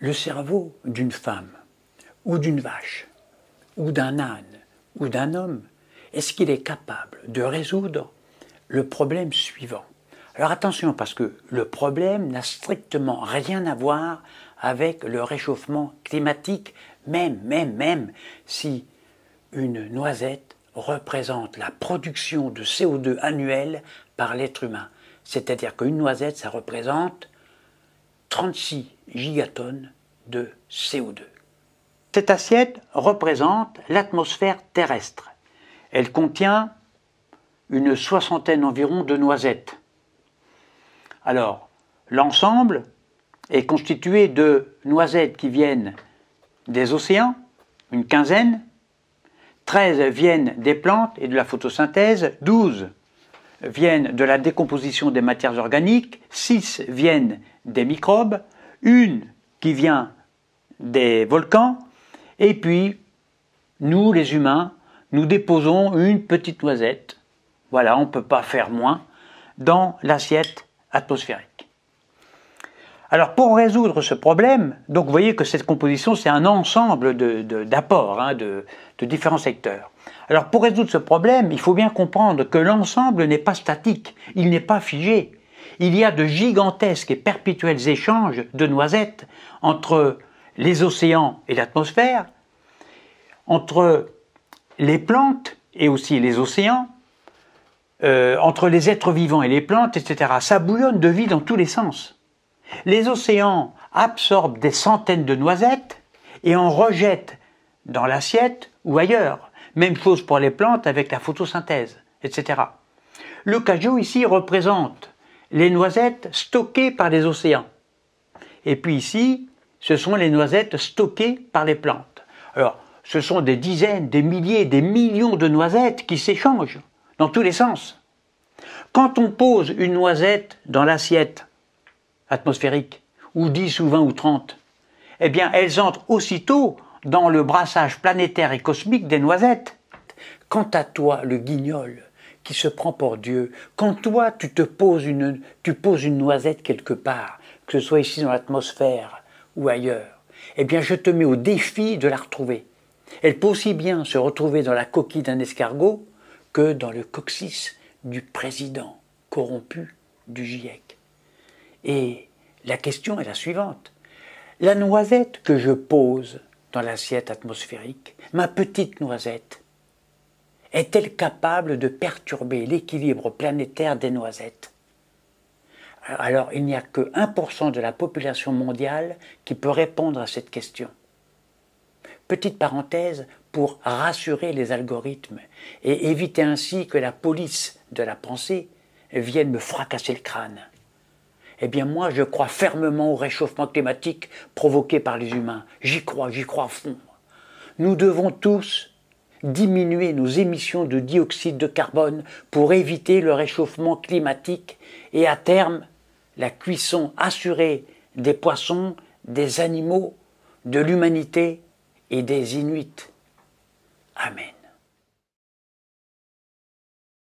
Le cerveau d'une femme, ou d'une vache, ou d'un âne, ou d'un homme, est-ce qu'il est capable de résoudre le problème suivant Alors attention, parce que le problème n'a strictement rien à voir avec le réchauffement climatique, même, même, même si une noisette représente la production de CO2 annuelle par l'être humain. C'est-à-dire qu'une noisette, ça représente 36 gigatonnes de CO2. Cette assiette représente l'atmosphère terrestre. Elle contient une soixantaine environ de noisettes. Alors, l'ensemble est constitué de noisettes qui viennent des océans, une quinzaine, 13 viennent des plantes et de la photosynthèse, 12 viennent de la décomposition des matières organiques, 6 viennent des microbes, une qui vient des volcans, et puis nous les humains, nous déposons une petite noisette, voilà, on ne peut pas faire moins, dans l'assiette atmosphérique. Alors pour résoudre ce problème, donc vous voyez que cette composition c'est un ensemble d'apports hein, de, de, différents secteurs. Alors pour résoudre ce problème, il faut bien comprendre que l'ensemble n'est pas statique, il n'est pas figé. Il y a de gigantesques et perpétuels échanges de noisettes entre les océans et l'atmosphère, entre les plantes et aussi les océans, euh, entre les êtres vivants et les plantes, etc. Ça bouillonne de vie dans tous les sens. Les océans absorbent des centaines de noisettes et en rejettent dans l'assiette ou ailleurs. Même chose pour les plantes avec la photosynthèse, etc. Le cajou ici représente les noisettes stockées par les océans. Et puis ici, ce sont les noisettes stockées par les plantes. Alors, ce sont des dizaines, des milliers, des millions de noisettes qui s'échangent dans tous les sens. Quand on pose une noisette dans l'assiette atmosphériques, ou 10 ou 20 ou 30, eh bien elles entrent aussitôt dans le brassage planétaire et cosmique des noisettes. Quant à toi, le guignol, qui se prend pour Dieu, quand toi tu te poses une, tu poses une noisette quelque part, que ce soit ici dans l'atmosphère ou ailleurs, eh bien je te mets au défi de la retrouver. Elle peut aussi bien se retrouver dans la coquille d'un escargot que dans le coccyx du président corrompu du GIEC. Et la question est la suivante. La noisette que je pose dans l'assiette atmosphérique, ma petite noisette, est-elle capable de perturber l'équilibre planétaire des noisettes Alors il n'y a que 1% de la population mondiale qui peut répondre à cette question. Petite parenthèse pour rassurer les algorithmes et éviter ainsi que la police de la pensée vienne me fracasser le crâne. Eh bien moi, je crois fermement au réchauffement climatique provoqué par les humains. J'y crois, j'y crois à fond. Nous devons tous diminuer nos émissions de dioxyde de carbone pour éviter le réchauffement climatique et à terme la cuisson assurée des poissons, des animaux, de l'humanité et des Inuits. Amen.